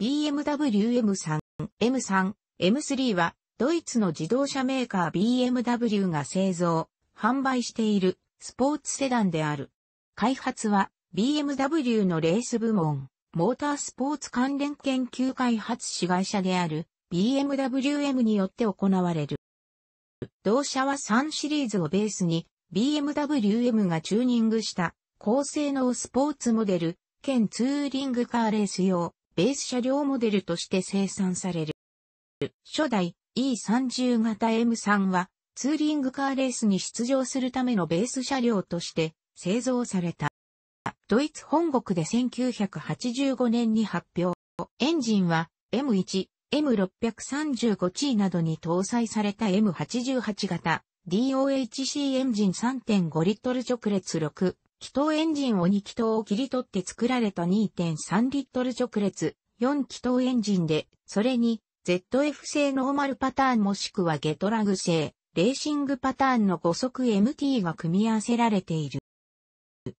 BMW M3、M3、M3 はドイツの自動車メーカー BMW が製造、販売しているスポーツセダンである。開発は BMW のレース部門、モータースポーツ関連研究開発子会社である BMWM によって行われる。同社は3シリーズをベースに BMWM がチューニングした高性能スポーツモデル、兼ツーリングカーレース用、ベース車両モデルとして生産される。初代 E30 型 M3 はツーリングカーレースに出場するためのベース車両として製造された。ドイツ本国で1985年に発表。エンジンは M1、M635T などに搭載された M88 型 DOHC エンジン3.5リットル直列6気筒エンジンを2気筒を切り取って作られた2.3リットル直列4気筒エンジンで、それに ZF 製ノーマルパターンもしくはゲトラグ製レーシングパターンの5速 MT が組み合わせられている。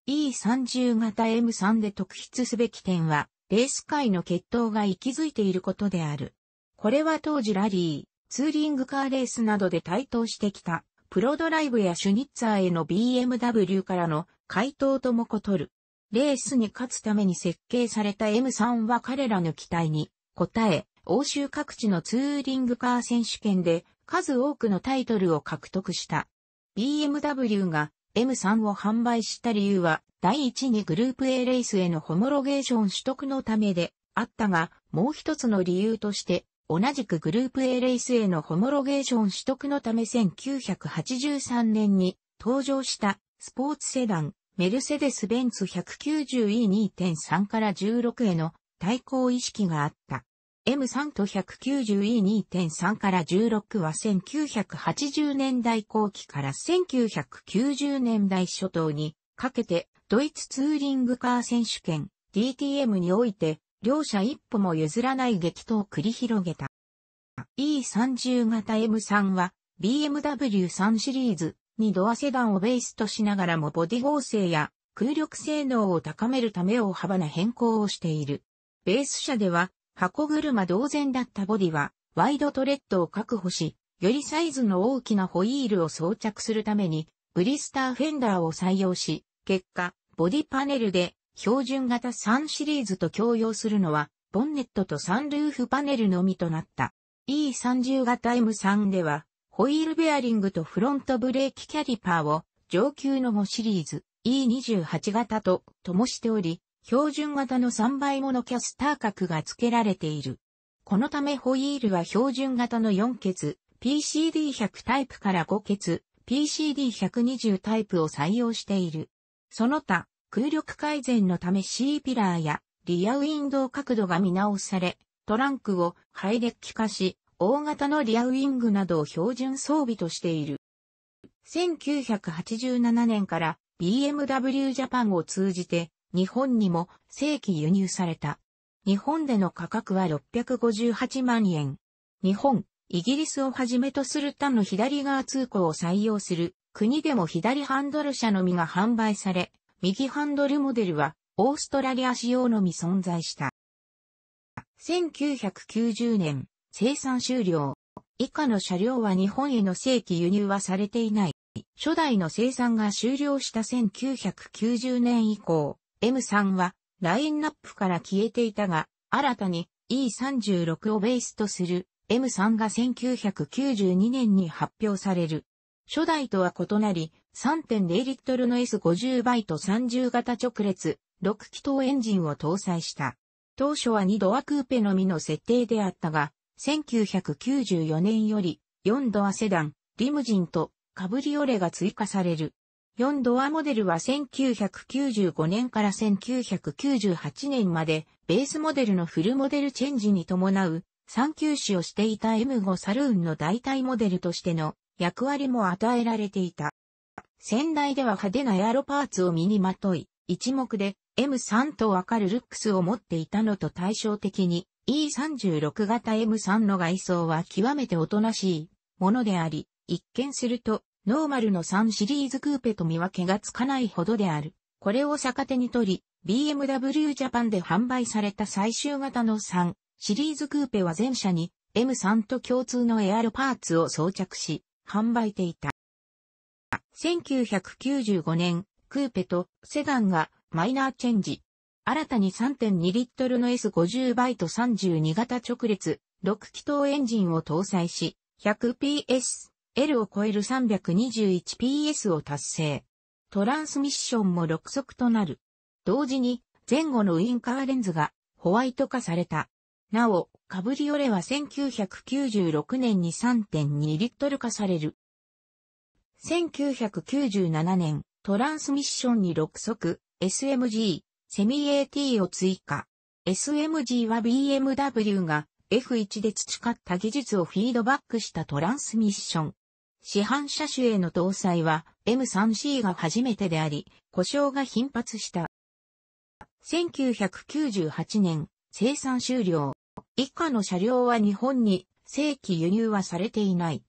E30 型 M3 で特筆すべき点は、レース界の決闘が息づいていることである。これは当時ラリー、ツーリングカーレースなどで台頭してきた、プロドライブやシュニッツァーへの BMW からの回答ともことる。レースに勝つために設計された M3 は彼らの期待に応え、欧州各地のツーリングカー選手権で数多くのタイトルを獲得した。BMW が M3 を販売した理由は第一にグループ A レースへのホモロゲーション取得のためであったが、もう一つの理由として同じくグループ A レースへのホモロゲーション取得のため1983年に登場したスポーツセダンメルセデス・ベンツ 190E2.3 から16への対抗意識があった。M3 と 190E2.3 から16は1980年代後期から1990年代初頭にかけてドイツツーリングカー選手権 DTM において両者一歩も譲らない激闘を繰り広げた。E30 型 M3 は BMW3 シリーズにドアセダンをベースとしながらもボディ剛性や空力性能を高めるため大幅な変更をしている。ベース車では箱車同然だったボディはワイドトレッドを確保し、よりサイズの大きなホイールを装着するためにブリスターフェンダーを採用し、結果、ボディパネルで標準型3シリーズと共用するのはボンネットとサンルーフパネルのみとなった。E30 型 M3 ではホイールベアリングとフロントブレーキキャリパーを上級の5シリーズ E28 型とともしており、標準型の3倍ものキャスター角が付けられている。このためホイールは標準型の4ケ PCD100 タイプから5ケ PCD120 タイプを採用している。その他、空力改善のため C ピラーやリアウィンドウ角度が見直され、トランクをハイレッキ化し、大型のリアウィングなどを標準装備としている。1987年から BMW ジャパンを通じて日本にも正規輸入された。日本での価格は658万円。日本、イギリスをはじめとする他の左側通行を採用する国でも左ハンドル車のみが販売され、右ハンドルモデルはオーストラリア仕様のみ存在した。1990年、生産終了。以下の車両は日本への正規輸入はされていない。初代の生産が終了した1990年以降、M3 はラインナップから消えていたが、新たに E36 をベースとする M3 が1992年に発表される。初代とは異なり、3.0リットルの S50 バイト30型直列、6気筒エンジンを搭載した。当初は2ドアクーペのみの設定であったが、1994年より4ドアセダン、リムジンとカブリオレが追加される。4ドアモデルは1995年から1998年までベースモデルのフルモデルチェンジに伴う産休止をしていた M5 サルーンの代替モデルとしての役割も与えられていた。先代では派手なエアロパーツを身にまとい、一目で M3 とわかるルックスを持っていたのと対照的に E36 型 M3 の外装は極めておとなしいものであり、一見すると、ノーマルの3シリーズクーペと見分けがつかないほどである。これを逆手に取り、BMW ジャパンで販売された最終型の3シリーズクーペは全車に M3 と共通のエアロパーツを装着し、販売ていた。1995年、クーペとセダンがマイナーチェンジ、新たに3.2リットルの S50 バイト32型直列、6気筒エンジンを搭載し、100PS、L を超える 321PS を達成。トランスミッションも6速となる。同時に、前後のウインカーレンズがホワイト化された。なお、カブリオレは1996年に3.2リットル化される。1997年、トランスミッションに6速、SMG、セミ AT を追加。SMG は BMW が F1 で培った技術をフィードバックしたトランスミッション。市販車種への搭載は M3C が初めてであり、故障が頻発した。1998年、生産終了。以下の車両は日本に正規輸入はされていない。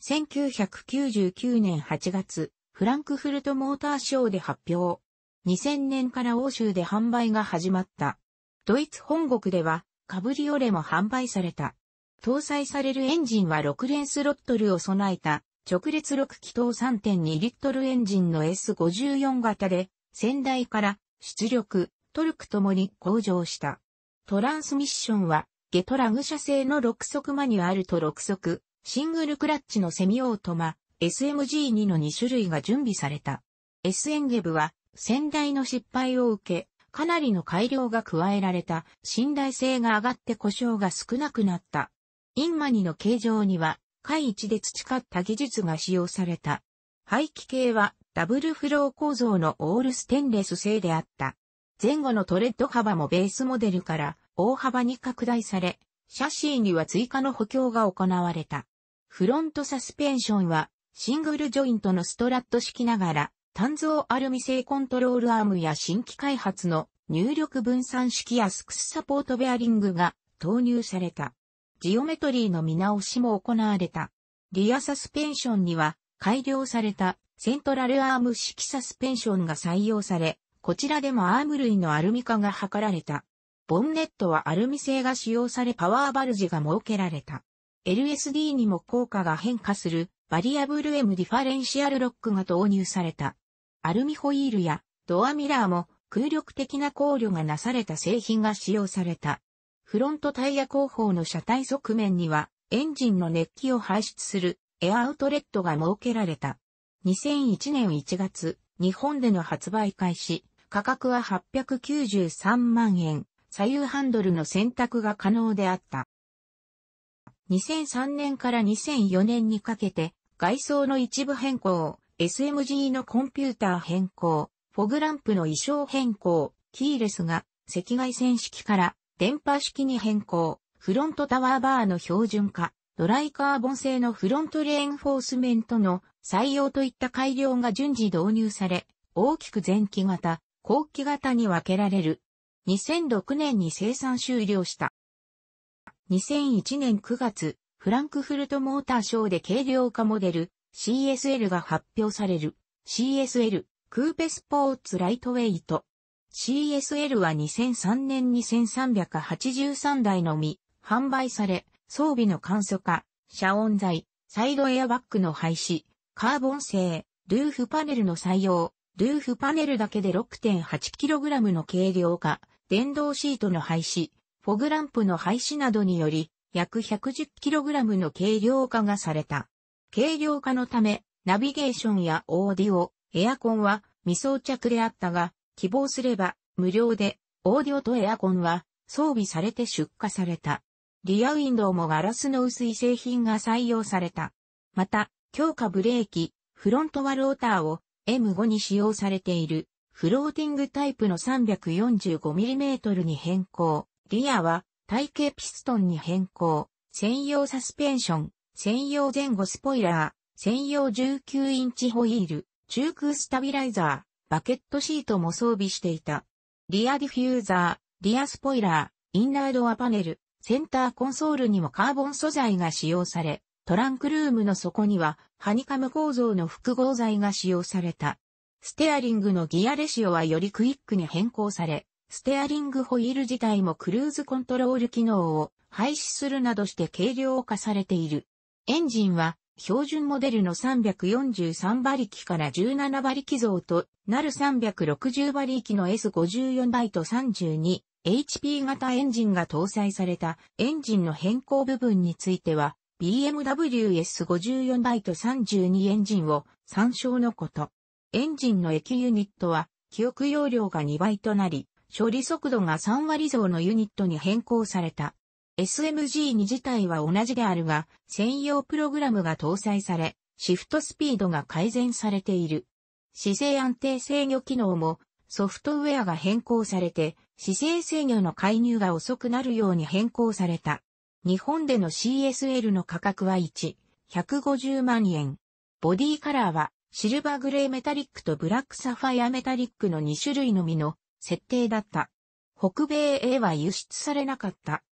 1999年8月、フランクフルトモーターショーで発表。2000年から欧州で販売が始まった。ドイツ本国では、カブリオレも販売された。搭載されるエンジンは6連スロットルを備えた、直列6気筒3.2リットルエンジンの S54 型で、先代から出力、トルクともに向上した。トランスミッションは、ゲトラグ社製の6速マニュアルと6速、シングルクラッチのセミオートマ、SMG2 の2種類が準備された。s ンゲブは、先代の失敗を受け、かなりの改良が加えられた、信頼性が上がって故障が少なくなった。インマニの形状には、回一で培った技術が使用された。排気系はダブルフロー構造のオールステンレス製であった。前後のトレッド幅もベースモデルから大幅に拡大され、シャシーには追加の補強が行われた。フロントサスペンションはシングルジョイントのストラット式ながら単造アルミ製コントロールアームや新規開発の入力分散式やスクスサポートベアリングが投入された。ジオメトリーの見直しも行われた。リアサスペンションには改良されたセントラルアーム式サスペンションが採用され、こちらでもアーム類のアルミ化が図られた。ボンネットはアルミ製が使用されパワーバルジが設けられた。LSD にも効果が変化するバリアブル M ディファレンシアルロックが投入された。アルミホイールやドアミラーも空力的な考慮がなされた製品が使用された。フロントタイヤ後方の車体側面にはエンジンの熱気を排出するエアアウトレットが設けられた。2001年1月、日本での発売開始、価格は893万円、左右ハンドルの選択が可能であった。2003年から2004年にかけて外装の一部変更、SMG のコンピューター変更、フォグランプの衣装変更、キーレスが赤外線式から電波式に変更、フロントタワーバーの標準化、ドライカーボン製のフロントレインフォースメントの採用といった改良が順次導入され、大きく前期型、後期型に分けられる。2006年に生産終了した。2001年9月、フランクフルトモーターショーで軽量化モデル、CSL が発表される。CSL、クーペスポーツライトウェイト。CSL は2003年に1383台のみ、販売され、装備の簡素化、遮音材、サイドエアバッグの廃止、カーボン製、ルーフパネルの採用、ルーフパネルだけで 6.8kg の軽量化、電動シートの廃止、フォグランプの廃止などにより、約 110kg の軽量化がされた。軽量化のため、ナビゲーションやオーディオ、エアコンは未装着であったが、希望すれば無料で、オーディオとエアコンは装備されて出荷された。リアウィンドウもガラスの薄い製品が採用された。また、強化ブレーキ、フロントはローターを M5 に使用されているフローティングタイプの 345mm に変更。リアは体型ピストンに変更。専用サスペンション、専用前後スポイラー、専用19インチホイール、中空スタビライザー、バケットシートも装備していた。リアディフューザー、リアスポイラー、インナードアパネル、センターコンソールにもカーボン素材が使用され、トランクルームの底にはハニカム構造の複合材が使用された。ステアリングのギアレシオはよりクイックに変更され、ステアリングホイール自体もクルーズコントロール機能を廃止するなどして軽量化されている。エンジンは標準モデルの343馬力から17馬力増となる360馬力の S54 バイト 32HP 型エンジンが搭載されたエンジンの変更部分については BMW S54 バイト32エンジンを参照のこと。エンジンの液ユニットは記憶容量が2倍となり、処理速度が3割増のユニットに変更された。SMG2 自体は同じであるが、専用プログラムが搭載され、シフトスピードが改善されている。姿勢安定制御機能もソフトウェアが変更されて、姿勢制御の介入が遅くなるように変更された。日本での CSL の価格は1、150万円。ボディカラーはシルバーグレーメタリックとブラックサファイアメタリックの2種類のみの設定だった。北米へは輸出されなかった。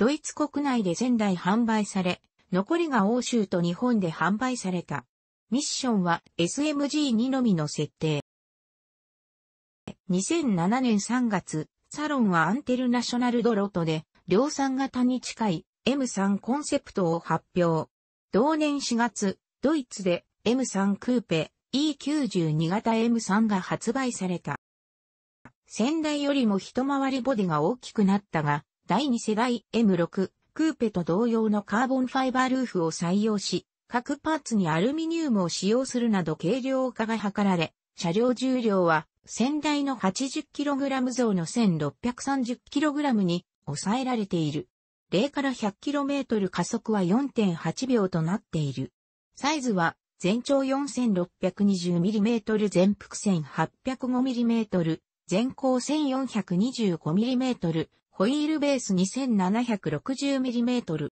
ドイツ国内で仙台販売され、残りが欧州と日本で販売された。ミッションは SMG2 のみの設定。2007年3月、サロンはアンテルナショナルドロトで、量産型に近い M3 コンセプトを発表。同年4月、ドイツで M3 クーペ E92 型 M3 が発売された。先代よりも一回りボディが大きくなったが、第2世代 M6 クーペと同様のカーボンファイバールーフを採用し、各パーツにアルミニウムを使用するなど軽量化が図られ、車両重量は先代の 80kg 増の 1630kg に抑えられている。0から 100km 加速は4.8秒となっている。サイズは全長 4620mm 全幅 1805mm、全高 1425mm、ホイールベース 2760mm。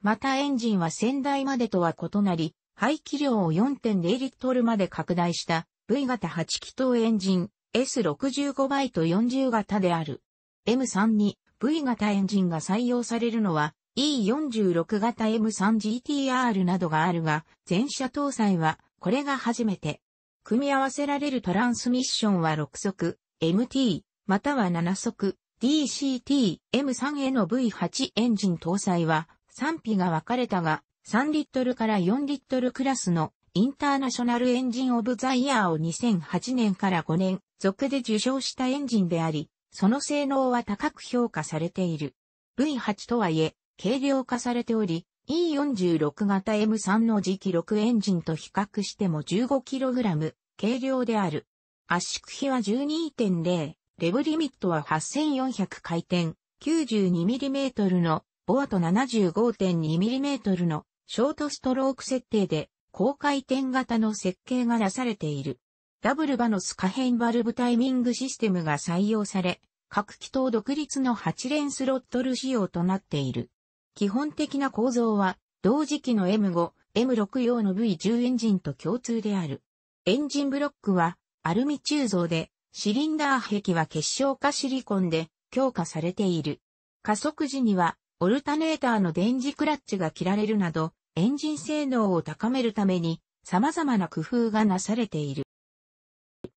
またエンジンは先代までとは異なり、排気量を4.0リットルまで拡大した V 型8気筒エンジン S65 バイト40型である。M3 に V 型エンジンが採用されるのは E46 型 M3GTR などがあるが、全車搭載はこれが初めて。組み合わせられるトランスミッションは6速、MT、または7速、DCT-M3 への V8 エンジン搭載は賛否が分かれたが3リットルから4リットルクラスのインターナショナルエンジンオブザイヤーを2008年から5年続で受賞したエンジンであり、その性能は高く評価されている。V8 とはいえ、軽量化されており、E46 型 M3 の次期6エンジンと比較しても 15kg 軽量である。圧縮比は12.0レブリミットは8400回転、92mm のボアと 75.2mm のショートストローク設定で高回転型の設計がなされている。ダブルバノス可変バルブタイミングシステムが採用され、各機頭独立の8連スロットル仕様となっている。基本的な構造は、同時期の M5、M6 用の V10 エンジンと共通である。エンジンブロックは、アルミ鋳造で、シリンダー壁は結晶化シリコンで強化されている。加速時には、オルタネーターの電磁クラッチが切られるなど、エンジン性能を高めるために、様々な工夫がなされている。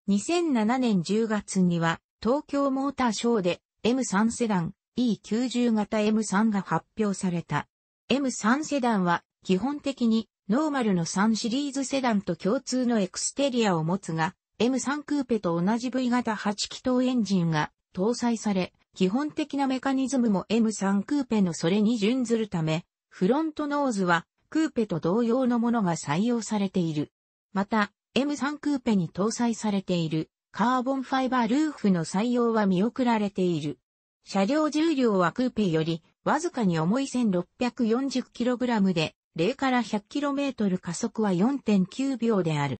2007年10月には、東京モーターショーで M3 セダン E90 型 M3 が発表された。M3 セダンは基本的にノーマルの3シリーズセダンと共通のエクステリアを持つが、M3 クーペと同じ V 型8気筒エンジンが搭載され、基本的なメカニズムも M3 クーペのそれに準ずるため、フロントノーズはクーペと同様のものが採用されている。また、M3 クーペに搭載されているカーボンファイバールーフの採用は見送られている。車両重量はクーペよりわずかに重い 1640kg で0から 100km 加速は4.9秒である。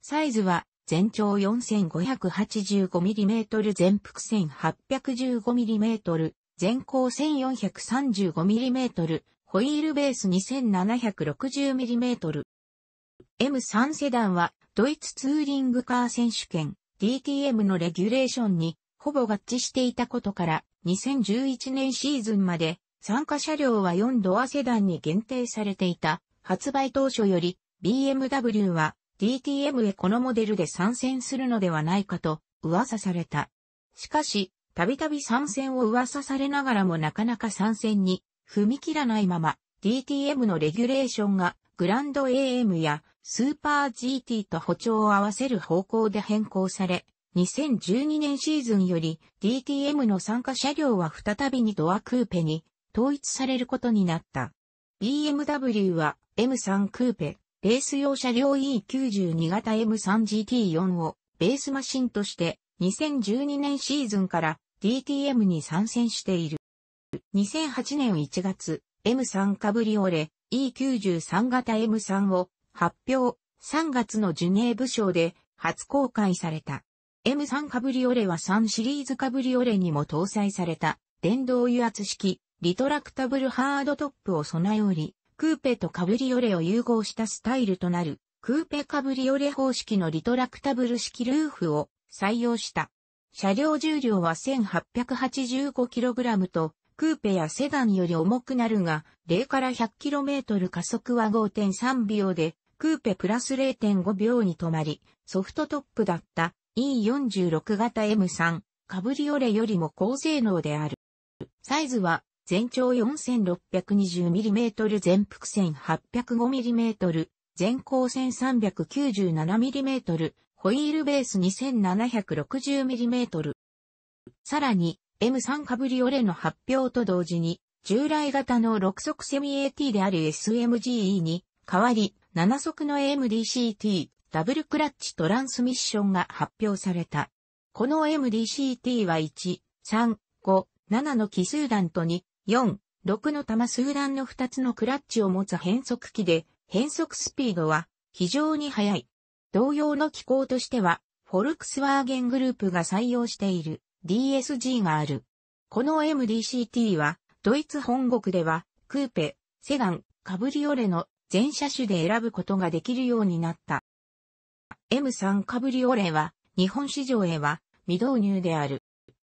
サイズは全長 4585mm 全幅 1815mm、全高 1435mm、ホイールベース 2760mm。M3 セダンはドイツツーリングカー選手権 DTM のレギュレーションにほぼ合致していたことから2011年シーズンまで参加車両は4ドアセダンに限定されていた発売当初より BMW は DTM へこのモデルで参戦するのではないかと噂された。しかし、たびたび参戦を噂されながらもなかなか参戦に踏み切らないまま、DTM のレギュレーションがグランド AM やスーパー GT と歩調を合わせる方向で変更され、2012年シーズンより DTM の参加車両は再びにドアクーペに統一されることになった。BMW は M3 クーペ、レース用車両 E92 型 M3GT4 をベースマシンとして2012年シーズンから DTM に参戦している。2008年1月、M3 カブリオレ E93 型 M3 を発表、3月のジュネーブ賞で初公開された。M3 カブリオレは3シリーズカブリオレにも搭載された電動油圧式リトラクタブルハードトップを備えおり、クーペとカブリオレを融合したスタイルとなる、クーペカブリオレ方式のリトラクタブル式ルーフを採用した。車両重量は 1885kg と、クーペやセダンより重くなるが、0から 100km 加速は5.3秒で、クーペプラス0.5秒に止まり、ソフトトップだった E46 型 M3、カブリオレよりも高性能である。サイズは全長 4620mm 全幅 1805mm、全高 1397mm、ホイールベース 2760mm。さらに、M3 カブリオレの発表と同時に、従来型の6速セミ AT である SMGE に代わり、7速の AMDCT、ダブルクラッチトランスミッションが発表された。この MDCT は1、3、5、7の奇数段と2、4、6の玉数段の2つのクラッチを持つ変速機で、変速スピードは非常に速い。同様の機構としては、フォルクスワーゲングループが採用している DSG がある。この MDCT は、ドイツ本国では、クーペ、セダン、カブリオレの全車種で選ぶことができるようになった。M3 カブリオレは、日本市場へは未導入である。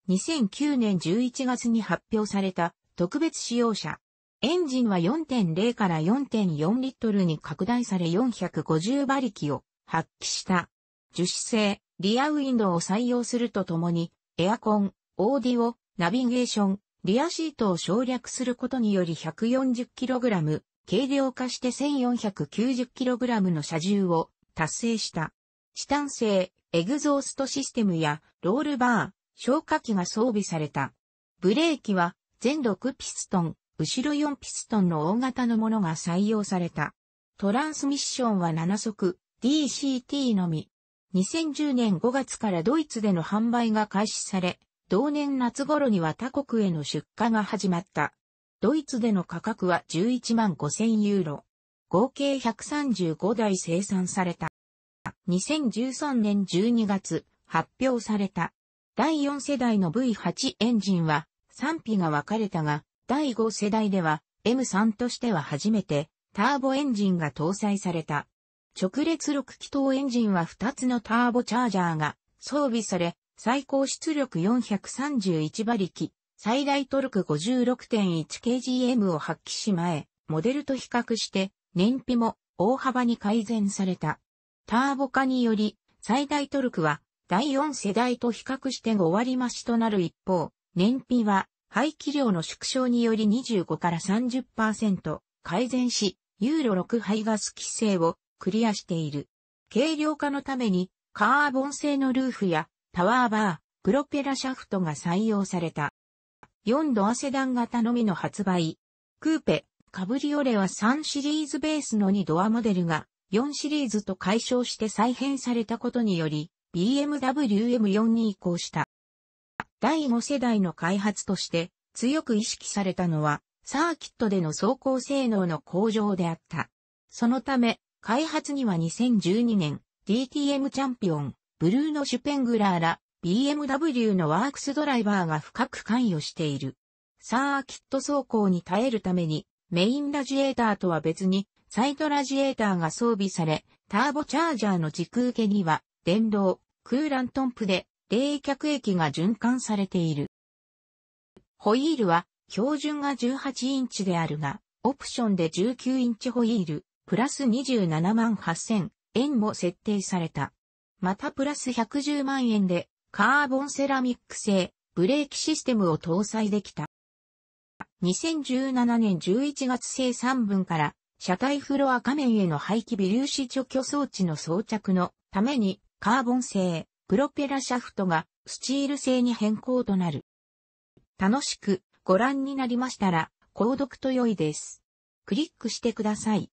2009年11月に発表された特別使用車。エンジンは4.0から4.4リットルに拡大され450馬力を発揮した。樹脂製、リアウィンドウを採用するとともに、エアコン、オーディオ、ナビゲーション、リアシートを省略することにより 140kg、軽量化して 1490kg の車重を達成した。チタン製、エグゾーストシステムやロールバー、消火器が装備された。ブレーキは全6ピストン、後ろ4ピストンの大型のものが採用された。トランスミッションは7速 DCT のみ。2010年5月からドイツでの販売が開始され、同年夏頃には他国への出荷が始まった。ドイツでの価格は11万5000ユーロ。合計135台生産された。2013年12月発表された。第4世代の V8 エンジンは賛否が分かれたが、第5世代では M3 としては初めてターボエンジンが搭載された。直列6気筒エンジンは2つのターボチャージャーが装備され、最高出力431馬力、最大トルク 56.1kgm を発揮し前、モデルと比較して燃費も大幅に改善された。ターボ化により最大トルクは第4世代と比較して5割増しとなる一方、燃費は排気量の縮小により25から30%改善し、ユーロ6排ガス規制をクリアしている。軽量化のためにカーボン製のルーフやタワーバー、プロペラシャフトが採用された。4ドアセダン型のみの発売。クーペ、カブリオレは3シリーズベースの2ドアモデルが4シリーズと解消して再編されたことにより、BMW M4 に移行した。第5世代の開発として強く意識されたのは、サーキットでの走行性能の向上であった。そのため、開発には2012年、DTM チャンピオン、ブルーノ・シュペングラーら、BMW のワークスドライバーが深く関与している。サーキット走行に耐えるために、メインラジエーターとは別に、サイドラジエーターが装備され、ターボチャージャーの軸受けには、電動、クーラントンプで冷却液が循環されている。ホイールは標準が18インチであるが、オプションで19インチホイール、プラス27万8000円も設定された。またプラス110万円でカーボンセラミック製ブレーキシステムを搭載できた。2017年11月生産分から車体フロア画面への排気微粒子除去装置の装着のためにカーボン製プロペラシャフトがスチール製に変更となる。楽しくご覧になりましたら、購読と良いです。クリックしてください。